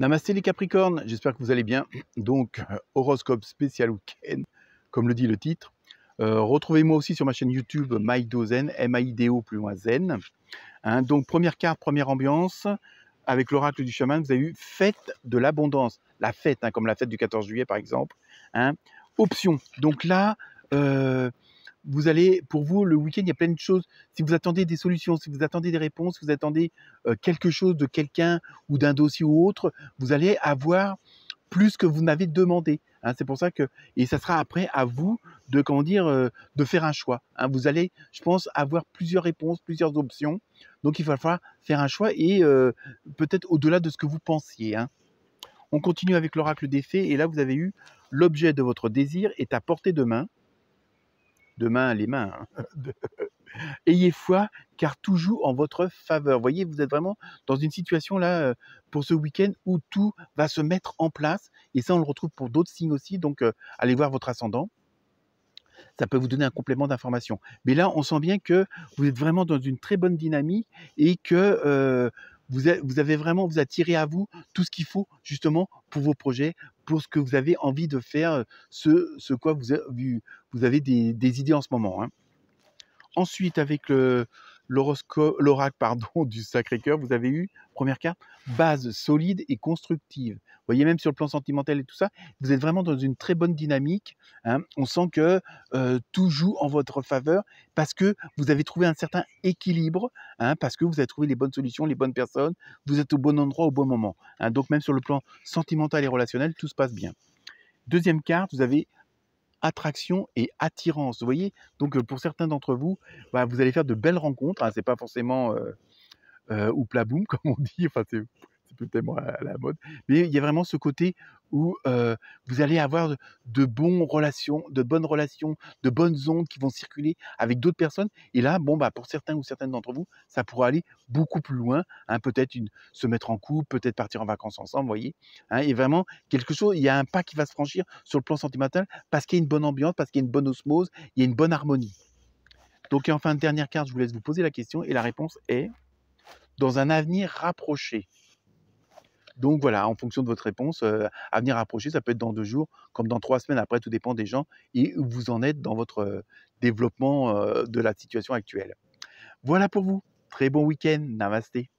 Namasté les Capricornes, j'espère que vous allez bien. Donc, euh, horoscope spécial week-end, comme le dit le titre. Euh, retrouvez-moi aussi sur ma chaîne YouTube Zen, M-A-I-D-O plus loin hein, Zen. donc, première carte, première ambiance, avec l'oracle du chemin, vous avez eu fête de l'abondance. La fête, hein, comme la fête du 14 juillet par exemple. Hein, Option, donc là, euh, vous allez, pour vous, le week-end, il y a plein de choses. Si vous attendez des solutions, si vous attendez des réponses, si vous attendez euh, quelque chose de quelqu'un ou d'un dossier ou autre, vous allez avoir plus que vous n'avez demandé. Hein. c'est pour ça que et ça sera après à vous de comment dire euh, de faire un choix. Hein. vous allez, je pense, avoir plusieurs réponses, plusieurs options. Donc il va falloir faire un choix et euh, peut-être au-delà de ce que vous pensiez. Hein. On continue avec l'oracle des fées et là vous avez eu l'objet de votre désir est à portée de main demain les mains. Hein. Ayez foi, car tout joue en votre faveur. voyez, vous êtes vraiment dans une situation là euh, pour ce week-end où tout va se mettre en place. Et ça, on le retrouve pour d'autres signes aussi. Donc, euh, allez voir votre ascendant. Ça peut vous donner un complément d'information. Mais là, on sent bien que vous êtes vraiment dans une très bonne dynamique et que euh, vous, avez vraiment, vous attirez à vous tout ce qu'il faut justement pour vos projets, pour ce que vous avez envie de faire, euh, ce, ce quoi vous, vous avez des, idées en ce moment. Hein. Ensuite, avec le, l'oracle pardon du Sacré-Cœur, vous avez eu, première carte, base solide et constructive. Vous voyez, même sur le plan sentimental et tout ça, vous êtes vraiment dans une très bonne dynamique. Hein. On sent que euh, tout joue en votre faveur parce que vous avez trouvé un certain équilibre, hein, parce que vous avez trouvé les bonnes solutions, les bonnes personnes, vous êtes au bon endroit au bon moment. Hein. Donc même sur le plan sentimental et relationnel, tout se passe bien. Deuxième carte, vous avez attraction et attirance. Vous voyez Donc pour certains d'entre vous, bah, vous allez faire de belles rencontres. Ce hein, c'est pas forcément euh, ou plaboum comme on dit. Enfin, c'est est moins à la mode. Mais il y a vraiment ce côté où vous allez avoir de, bonnes relations, de bonnes relations, de bonnes ondes qui vont circuler avec d'autres personnes. Et là, bon, bah, pour certains ou certaines d'entre vous, ça pourra aller beaucoup plus loin. Hein, peut-être se mettre en couple, peut-être partir en vacances ensemble, vous voyez. Hein, et vraiment, quelque chose, il y a un pas qui va se franchir sur le plan sentimental parce qu'il y a une bonne ambiance, parce qu'il y a une bonne osmose, il y a une bonne harmonie. Donc, et enfin, dernière carte, je vous laisse vous poser la question et la réponse est dans un avenir rapproché. Donc voilà, en fonction de votre réponse, à venir approcher, ça peut être dans deux jours, comme dans trois semaines après, tout dépend des gens et où vous en êtes dans votre développement de la situation actuelle. Voilà pour vous. Très bon week-end. Namasté.